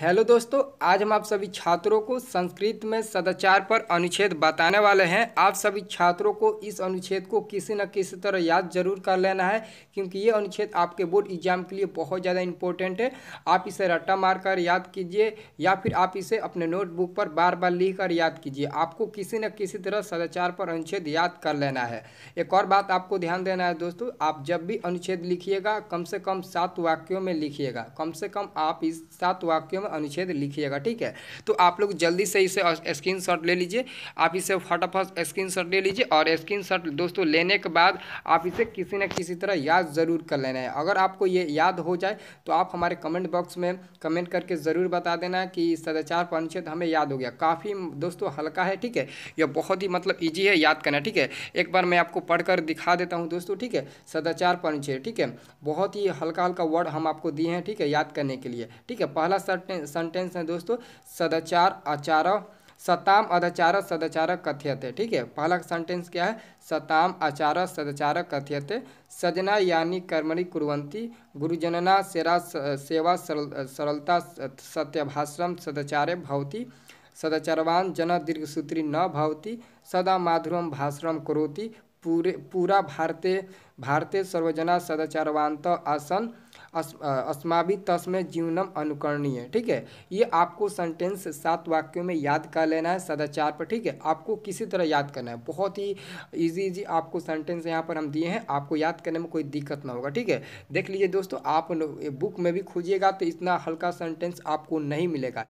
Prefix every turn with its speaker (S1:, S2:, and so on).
S1: hello दोस्तों आज हम आप सभी छात्रों को संस्कृत में सदाचार पर अनुच्छेद बताने वाले हैं आप सभी छात्रों को इस अनुच्छेद को किसी न किसी तरह याद जरूर कर लेना है क्योंकि ये अनुच्छेद आपके बोर्ड एग्जाम के लिए बहुत ज़्यादा इंपॉर्टेंट है आप इसे रट्टा मारकर याद कीजिए या फिर आप इसे अपने नोटबुक पर बार बार लिख कर याद कीजिए आपको किसी न किसी तरह सदाचार पर अनुच्छेद याद कर लेना है एक और बात आपको ध्यान देना है दोस्तों आप जब भी अनुच्छेद लिखिएगा कम से कम सात वाक्यों में लिखिएगा कम से कम आप इस सात वाक्यों नंबर अनुच्छेद लिखिएगा ठीक है तो आप लोग जल्दी से इसे स्क्रीन ले लीजिए आप इसे फटाफट स्क्रीन ले लीजिए और स्क्रीन दोस्तों लेने के बाद आप इसे किसी न किसी तरह याद ज़रूर कर लेना है अगर आपको ये याद हो जाए तो आप हमारे कमेंट बॉक्स में कमेंट करके ज़रूर बता देना कि सदाचार पर अनुच्छेद हमें याद हो गया काफ़ी दोस्तों हल्का है ठीक है यह बहुत ही मतलब ईजी है याद करना ठीक है एक बार मैं आपको पढ़कर दिखा देता हूँ दोस्तों ठीक है सदाचार पर अनुच्छेद ठीक है बहुत ही हल्का हल्का वर्ड हम आपको दिए हैं ठीक है याद करने के लिए ठीक है पहला शर्ट सेंटेंस है दोस्तों सदाचार आचार सताम अदाचार सदाचार कथ्यते ठीक है पहला सेंटेंस क्या है सताम आचार सदाचार कथ्यते सजना यानी कर्मणि कुरंती गुरुजनना सेरा सेवा सरल सरलता सत्यभाश्रम सदाचारे भवती सदाचारवान जन दीर्घसूत्री न भवती सदा माधुरम भाषण करोती पूरे पूरा भारते भारते सर्वजना सदाचारवान आसन अस, अस्माभि तस्मय जीवनम अनुकरणीय ठीक है ये आपको सेंटेंस सात वाक्यों में याद कर लेना है सदाचार पर ठीक है आपको किसी तरह याद करना है बहुत ही इजी इजी आपको सेंटेंस यहाँ पर हम दिए हैं आपको याद करने में कोई दिक्कत ना होगा ठीक है देख लीजिए दोस्तों आप बुक में भी खोजिएगा तो इतना हल्का सेंटेंस आपको नहीं मिलेगा